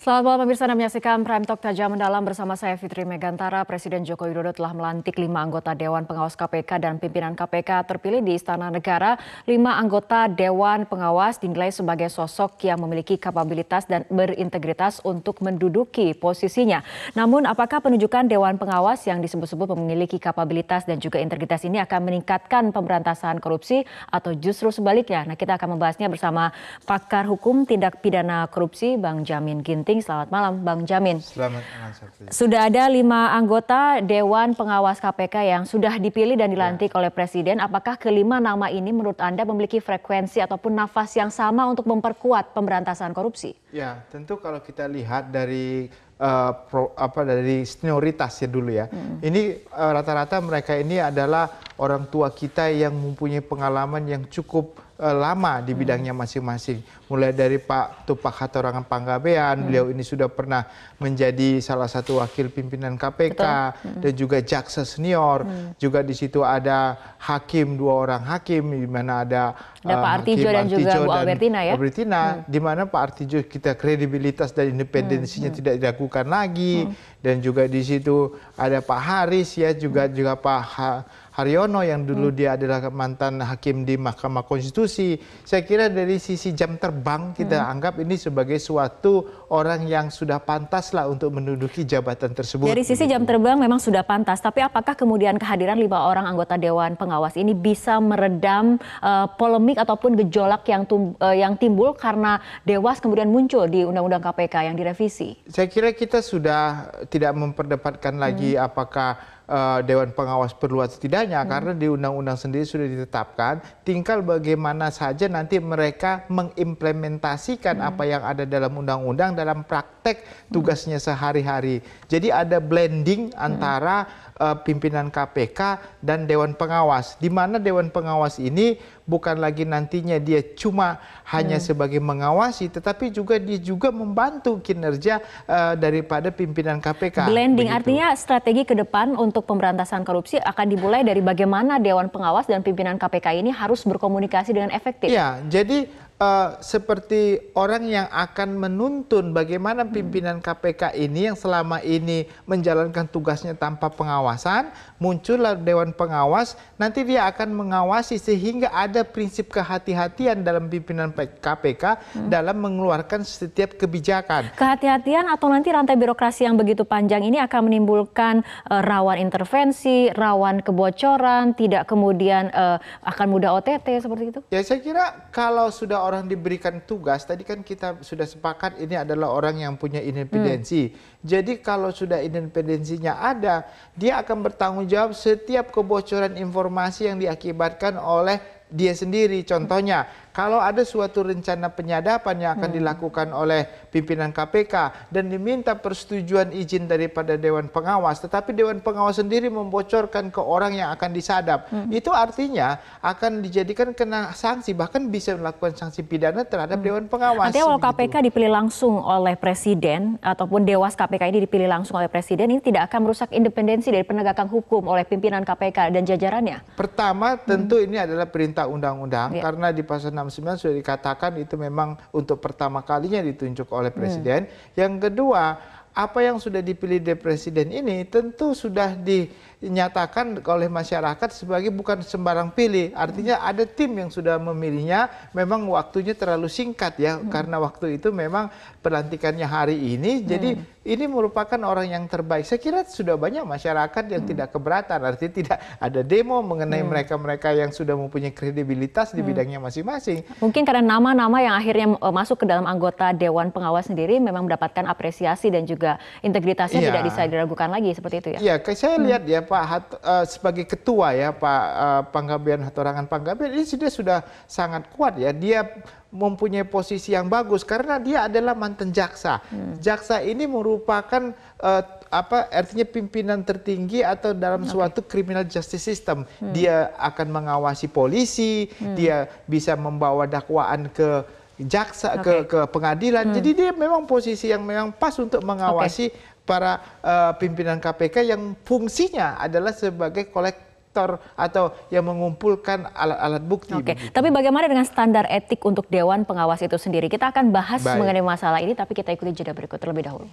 Selamat malam pemirsa Anda menyaksikan Prime Talk Tajam Mendalam bersama saya Fitri Megantara. Presiden Joko Widodo telah melantik lima anggota Dewan Pengawas KPK dan pimpinan KPK terpilih di Istana Negara. Lima anggota Dewan Pengawas dinilai sebagai sosok yang memiliki kapabilitas dan berintegritas untuk menduduki posisinya. Namun apakah penunjukan Dewan Pengawas yang disebut-sebut memiliki kapabilitas dan juga integritas ini akan meningkatkan pemberantasan korupsi atau justru sebaliknya? Nah kita akan membahasnya bersama pakar hukum tindak pidana korupsi Bang Jamin Ginting Ginting. Selamat malam Bang Jamin. Selamat malam. Sudah ada lima anggota Dewan Pengawas KPK yang sudah dipilih dan dilantik ya. oleh Presiden. Apakah kelima nama ini menurut Anda memiliki frekuensi ataupun nafas yang sama untuk memperkuat pemberantasan korupsi? Ya, tentu kalau kita lihat dari uh, pro, apa dari senioritas ya dulu ya. Hmm. Ini eh, rata-rata uh, mereka ini adalah orang tua kita yang mempunyai pengalaman yang cukup uh, lama di hmm. bidangnya masing-masing. Mulai dari Pak Tupak Hatorangan Panggabean, hmm. beliau ini sudah pernah menjadi salah satu wakil pimpinan KPK hmm. dan juga jaksa senior. Hmm. Juga di situ ada hakim dua orang hakim di mana ada, ya, uh, Pak Artijo dan Artijo juga Bu Albertina ya. Albertina hmm. di mana Pak Artijo kita kredibilitas dan independensinya hmm. tidak diragukan bukan lagi hmm. dan juga di situ ada Pak Haris ya juga hmm. juga Pak ha Haryono yang dulu hmm. dia adalah mantan hakim di Mahkamah Konstitusi. Saya kira dari sisi jam terbang kita hmm. anggap ini sebagai suatu orang yang sudah pantaslah untuk menduduki jabatan tersebut. Dari sisi jam terbang memang sudah pantas, tapi apakah kemudian kehadiran lima orang anggota dewan pengawas ini bisa meredam uh, polemik ataupun gejolak yang tum, uh, yang timbul karena dewas kemudian muncul di undang-undang KPK yang direvisi? Saya kira kita sudah tidak memperdebatkan lagi hmm. apakah eh, dewan pengawas perlu atau tidaknya hmm. karena di undang-undang sendiri sudah ditetapkan tinggal bagaimana saja nanti mereka mengimplementasikan hmm. apa yang ada dalam undang-undang dalam praktek tugasnya sehari-hari. Jadi ada blending antara uh, pimpinan KPK dan dewan pengawas. Di mana dewan pengawas ini bukan lagi nantinya dia cuma hanya hmm. sebagai mengawasi tetapi juga dia juga membantu kinerja uh, daripada pimpinan KPK. Blending Begitu. artinya strategi ke depan untuk pemberantasan korupsi akan dimulai dari bagaimana dewan pengawas dan pimpinan KPK ini harus berkomunikasi dengan efektif. Ya, jadi uh, seperti orang yang akan menuntun bagaimana hmm. pimpinan KPK ini yang selama ini menjalankan tugasnya tanpa pengawasan, muncullah dewan pengawas, nanti dia akan mengawasi sehingga ada prinsip kehati-hatian dalam pimpinan KPK hmm. dalam mengeluarkan setiap kebijakan. Kehati-hatian atau nanti rantai birokrasi yang begitu panjang ini akan menimbulkan uh, rawan intervensi, rawan kebocoran, tidak kemudian uh, akan mudah OTT seperti itu? Ya saya kira kalau sudah orang diberikan tugas, tadi kan kita sudah sepakat ini adalah orang yang punya independensi. Hmm. Jadi kalau sudah independensinya ada, dia akan bertanggung jawab setiap kebocoran informasi yang diakibatkan oleh dia sendiri. Contohnya, kalau ada suatu rencana penyadapan yang akan hmm. dilakukan oleh pimpinan KPK dan diminta persetujuan izin daripada dewan pengawas, tetapi dewan pengawas sendiri membocorkan ke orang yang akan disadap, hmm. itu artinya akan dijadikan kena sanksi, bahkan bisa melakukan sanksi pidana terhadap hmm. dewan pengawas. Artinya kalau KPK dipilih langsung oleh presiden ataupun dewas KPK ini dipilih langsung oleh presiden, ini tidak akan merusak independensi dari penegakan hukum oleh pimpinan KPK dan jajarannya. Pertama, hmm. tentu hmm. ini adalah perintah undang-undang ya. karena di pasal 9 sudah dikatakan itu memang untuk pertama kalinya ditunjuk oleh presiden. Hmm. Yang kedua, apa yang sudah dipilih di presiden ini tentu sudah di dinyatakan oleh masyarakat sebagai bukan sembarang pilih. Artinya ada tim yang sudah memilihnya, memang waktunya terlalu singkat ya hmm. karena waktu itu memang pelantikannya hari ini. Hmm. Jadi ini merupakan orang yang terbaik. Saya kira sudah banyak masyarakat yang hmm. tidak keberatan, artinya tidak ada demo mengenai hmm. mereka-mereka hmm. yang sudah mempunyai kredibilitas di hmm. bidangnya masing-masing. Mungkin karena nama-nama yang akhirnya eh, masuk ke dalam anggota dewan pengawas sendiri memang mendapatkan apresiasi dan juga integritasnya ya. tidak bisa diragukan lagi seperti itu ya. Iya, saya hmm. lihat ya Pak Hat, uh, sebagai ketua ya Pak uh, Panggabean Hatorangan Panggabean ini sudah sudah sangat kuat ya. Dia mempunyai posisi yang bagus karena dia adalah mantan jaksa. Hmm. Jaksa ini merupakan uh, apa artinya pimpinan tertinggi atau dalam okay. suatu criminal justice system. Hmm. Dia akan mengawasi polisi, hmm. dia bisa membawa dakwaan ke jaksa okay. ke ke pengadilan. Hmm. Jadi dia memang posisi yang memang pas untuk mengawasi okay para uh, pimpinan KPK yang fungsinya adalah sebagai kolektor atau yang mengumpulkan alat-alat bukti. Oke, begitu. tapi bagaimana dengan standar etik untuk Dewan Pengawas itu sendiri? Kita akan bahas Baik. mengenai masalah ini, tapi kita ikuti jeda berikut terlebih dahulu.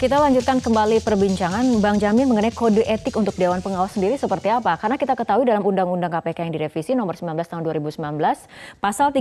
Kita lanjutkan kembali perbincangan Bang Jamin mengenai kode etik untuk Dewan Pengawas sendiri seperti apa? Karena kita ketahui dalam Undang-Undang KPK yang direvisi nomor 19 tahun 2019, pasal 36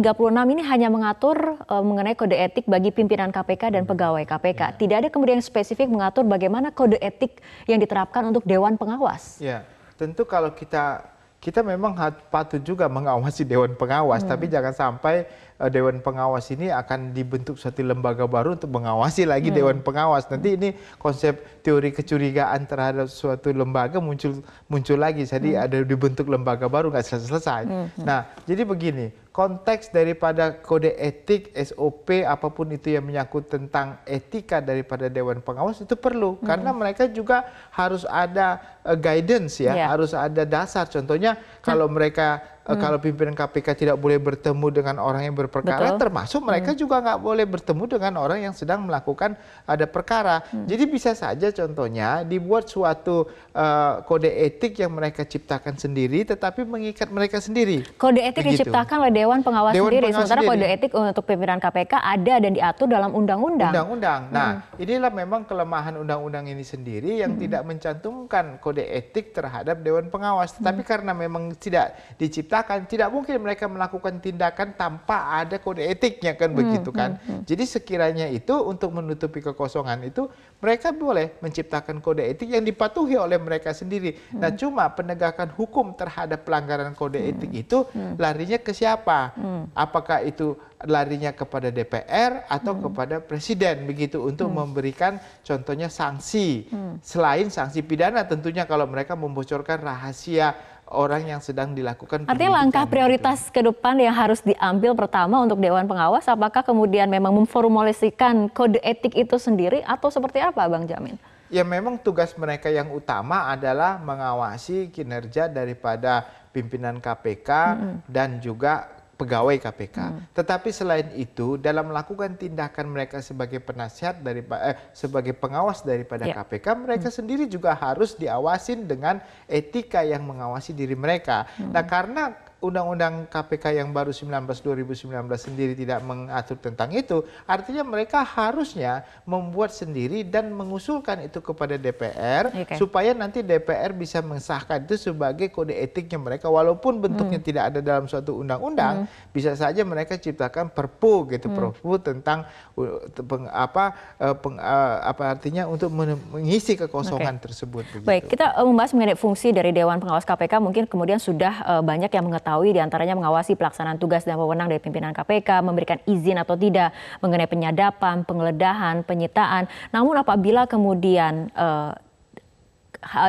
ini hanya mengatur uh, mengenai kode etik bagi pimpinan KPK dan pegawai KPK. Ya. Tidak ada kemudian spesifik mengatur bagaimana kode etik yang diterapkan untuk Dewan Pengawas. Ya, tentu kalau kita kita memang patut juga mengawasi dewan pengawas, hmm. tapi jangan sampai uh, dewan pengawas ini akan dibentuk suatu lembaga baru untuk mengawasi lagi hmm. dewan pengawas. Nanti ini konsep teori kecurigaan terhadap suatu lembaga muncul muncul lagi. Jadi hmm. ada dibentuk lembaga baru nggak selesai. Hmm, hmm. Nah, jadi begini, konteks daripada kode etik, SOP, apapun itu yang menyangkut tentang etika daripada Dewan Pengawas itu perlu. Hmm. Karena mereka juga harus ada uh, guidance ya, yeah. harus ada dasar. Contohnya nah. kalau mereka Eh, hmm. kalau pimpinan KPK tidak boleh bertemu dengan orang yang berperkara, Betul. termasuk mereka hmm. juga nggak boleh bertemu dengan orang yang sedang melakukan ada perkara. Hmm. Jadi bisa saja contohnya dibuat suatu uh, kode etik yang mereka ciptakan sendiri, tetapi mengikat mereka sendiri. Kode etik Begitu. diciptakan oleh Dewan Pengawas Dewan sendiri, Pengawas sementara sendiri. kode etik untuk pimpinan KPK ada dan diatur dalam undang-undang. Undang-undang. Nah, hmm. inilah memang kelemahan undang-undang ini sendiri yang hmm. tidak mencantumkan kode etik terhadap Dewan Pengawas, tetapi hmm. karena memang tidak diciptakan tindakan Tidak mungkin mereka melakukan tindakan tanpa ada kode etiknya kan hmm, begitu kan. Hmm, hmm. Jadi sekiranya itu untuk menutupi kekosongan itu mereka boleh menciptakan kode etik yang dipatuhi oleh mereka sendiri. Nah, hmm. Nah cuma penegakan hukum terhadap pelanggaran kode hmm. etik itu hmm. larinya ke siapa? Hmm. Apakah itu larinya kepada DPR atau hmm. kepada presiden begitu untuk hmm. memberikan contohnya sanksi hmm. selain sanksi pidana tentunya kalau mereka membocorkan rahasia orang yang sedang dilakukan. Artinya langkah gitu. prioritas itu. ke depan yang harus diambil pertama untuk Dewan Pengawas, apakah kemudian memang memformulasikan kode etik itu sendiri atau seperti apa Bang Jamin? Ya memang tugas mereka yang utama adalah mengawasi kinerja daripada pimpinan KPK mm -hmm. dan juga pegawai KPK. Hmm. Tetapi selain itu dalam melakukan tindakan mereka sebagai penasihat dari eh, sebagai pengawas daripada yeah. KPK, mereka hmm. sendiri juga harus diawasin dengan etika yang mengawasi diri mereka. Hmm. Nah, karena undang-undang KPK yang baru 19 2019 sendiri tidak mengatur tentang itu, artinya mereka harusnya membuat sendiri dan mengusulkan itu kepada DPR okay. supaya nanti DPR bisa mengesahkan itu sebagai kode etiknya mereka walaupun bentuknya hmm. tidak ada dalam suatu undang-undang, hmm. bisa saja mereka ciptakan perpu gitu, hmm. perpu tentang uh, peng, apa uh, peng, uh, apa artinya untuk mengisi kekosongan okay. tersebut begitu. Baik, kita membahas mengenai fungsi dari Dewan Pengawas KPK mungkin kemudian sudah banyak yang mengetahui diketahui diantaranya mengawasi pelaksanaan tugas dan wewenang dari pimpinan KPK, memberikan izin atau tidak mengenai penyadapan, penggeledahan, penyitaan. Namun apabila kemudian uh,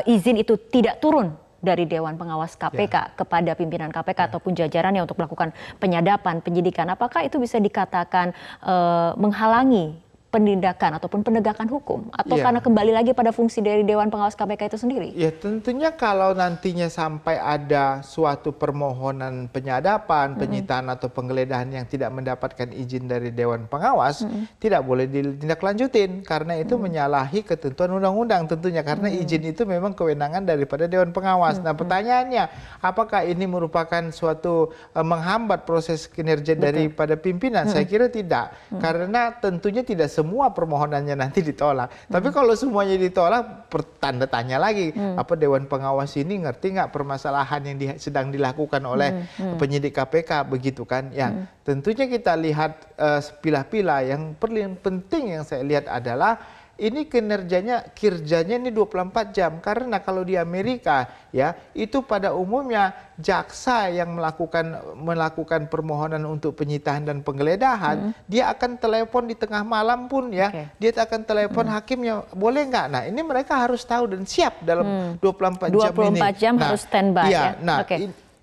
izin itu tidak turun dari Dewan Pengawas KPK ya. kepada pimpinan KPK ya. ataupun jajarannya untuk melakukan penyadapan, penyidikan. Apakah itu bisa dikatakan uh, menghalangi penindakan ataupun penegakan hukum atau ya. karena kembali lagi pada fungsi dari Dewan Pengawas KPK itu sendiri? Ya tentunya kalau nantinya sampai ada suatu permohonan penyadapan, mm-hmm. penyitaan atau penggeledahan yang tidak mendapatkan izin dari Dewan Pengawas, mm-hmm. tidak boleh ditindaklanjutin karena itu mm-hmm. menyalahi ketentuan undang-undang tentunya karena mm-hmm. izin itu memang kewenangan daripada Dewan Pengawas. Mm-hmm. Nah pertanyaannya, apakah ini merupakan suatu eh, menghambat proses kinerja Betul. daripada pimpinan? Mm-hmm. Saya kira tidak mm-hmm. karena tentunya tidak semua permohonannya nanti ditolak. Hmm. Tapi kalau semuanya ditolak, pertanda tanya lagi hmm. apa Dewan Pengawas ini ngerti nggak permasalahan yang di, sedang dilakukan oleh hmm. Hmm. penyidik KPK begitu kan? Ya hmm. tentunya kita lihat eh, pilah-pilah uh, pilah yang paling penting yang saya lihat adalah ini kinerjanya kerjanya ini 24 jam karena kalau di Amerika ya itu pada umumnya jaksa yang melakukan melakukan permohonan untuk penyitaan dan penggeledahan hmm. dia akan telepon di tengah malam pun ya okay. dia akan telepon hmm. hakimnya boleh nggak nah ini mereka harus tahu dan siap dalam hmm. 24, 24 jam ini 24 jam nah, harus standby ya, ya? nah okay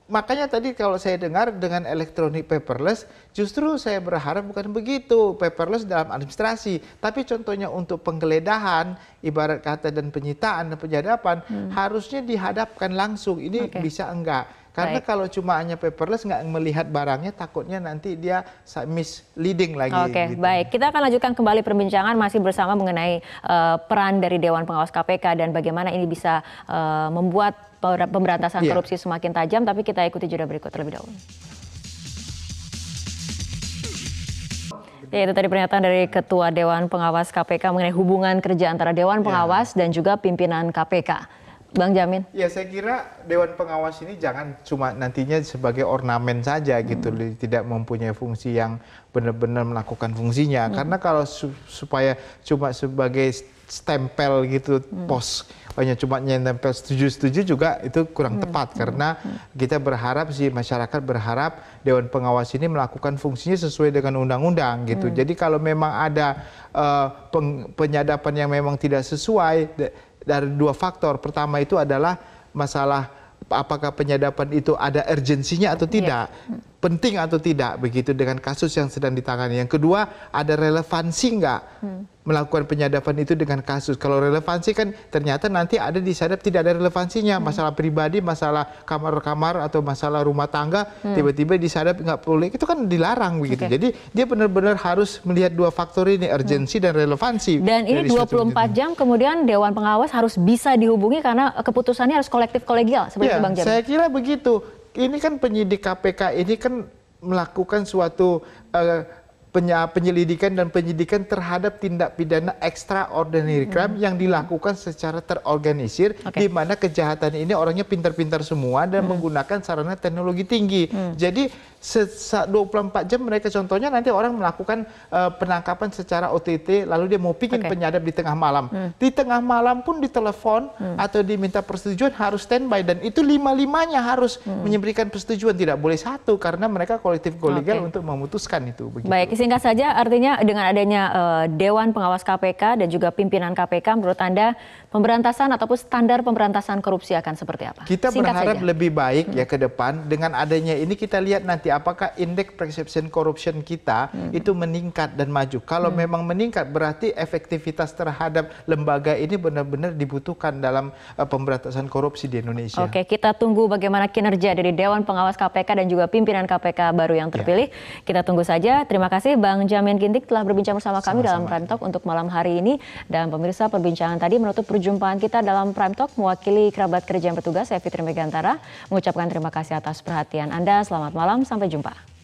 makanya tadi kalau saya dengar dengan elektronik paperless justru saya berharap bukan begitu paperless dalam administrasi tapi contohnya untuk penggeledahan ibarat kata dan penyitaan dan penyadapan hmm. harusnya dihadapkan langsung ini okay. bisa enggak karena Baik. kalau cuma hanya paperless nggak melihat barangnya takutnya nanti dia misleading lagi. Oke, okay, gitu. baik. Kita akan lanjutkan kembali perbincangan masih bersama mengenai uh, peran dari Dewan Pengawas KPK dan bagaimana ini bisa uh, membuat pemberantasan yeah. korupsi semakin tajam. Tapi kita ikuti jeda berikut terlebih dahulu. Ya, itu tadi pernyataan dari Ketua Dewan Pengawas KPK mengenai hubungan kerja antara Dewan iya. Pengawas yeah. dan juga pimpinan KPK. Bang Jamin? Ya saya kira Dewan Pengawas ini jangan cuma nantinya sebagai ornamen saja gitu, hmm. tidak mempunyai fungsi yang benar-benar melakukan fungsinya. Hmm. Karena kalau supaya cuma sebagai stempel gitu hmm. pos hanya oh cuma nempel setuju-setuju juga itu kurang hmm. tepat karena hmm. hmm. kita berharap sih masyarakat berharap dewan pengawas ini melakukan fungsinya sesuai dengan undang-undang gitu. Hmm. Jadi kalau memang ada uh, penyadapan yang memang tidak sesuai dari dua faktor. Pertama itu adalah masalah apakah penyadapan itu ada urgensinya atau iya. tidak penting atau tidak begitu dengan kasus yang sedang ditangani. Yang kedua, ada relevansi enggak hmm. melakukan penyadapan itu dengan kasus. Kalau relevansi kan ternyata nanti ada disadap tidak ada relevansinya. Hmm. Masalah pribadi, masalah kamar-kamar atau masalah rumah tangga hmm. tiba-tiba di disadap enggak boleh. Itu kan dilarang begitu. Okay. Jadi dia benar-benar harus melihat dua faktor ini, hmm. urgensi hmm. dan relevansi. Dan ini 24 jam kemudian dewan pengawas harus bisa dihubungi karena keputusannya harus kolektif kolegial seperti ya, Bang Saya kira begitu ini kan penyidik kpk ini kan melakukan suatu uh, penyelidikan dan penyidikan terhadap tindak pidana extraordinary hmm. crime hmm. yang dilakukan secara terorganisir okay. di mana kejahatan ini orangnya pintar-pintar semua dan hmm. menggunakan sarana teknologi tinggi. Hmm. Jadi 24 jam mereka contohnya nanti orang melakukan uh, penangkapan secara OTT lalu dia mau bikin okay. penyadap di tengah malam. Hmm. Di tengah malam pun ditelepon hmm. atau diminta persetujuan harus standby dan itu lima-limanya harus hmm. persetujuan tidak boleh satu karena mereka kolektif kolegial okay. untuk memutuskan itu begitu. Baik, singkat saja, artinya dengan adanya uh, Dewan Pengawas KPK dan juga pimpinan KPK, menurut Anda pemberantasan ataupun standar pemberantasan korupsi akan seperti apa? Kita singkat berharap saja. lebih baik ya hmm. ke depan dengan adanya ini kita lihat nanti apakah indeks perception corruption kita hmm. itu meningkat dan maju. Kalau hmm. memang meningkat berarti efektivitas terhadap lembaga ini benar-benar dibutuhkan dalam uh, pemberantasan korupsi di Indonesia. Oke, kita tunggu bagaimana kinerja dari Dewan Pengawas KPK dan juga pimpinan KPK baru yang ya. terpilih. Ya. Kita tunggu saja. Terima kasih kasih Bang Jamin Gintik telah berbincang bersama kami Sama-sama. dalam Prime Talk untuk malam hari ini. Dan pemirsa perbincangan tadi menutup perjumpaan kita dalam Prime Talk mewakili kerabat kerja yang bertugas, saya Fitri Megantara, mengucapkan terima kasih atas perhatian Anda. Selamat malam, sampai jumpa.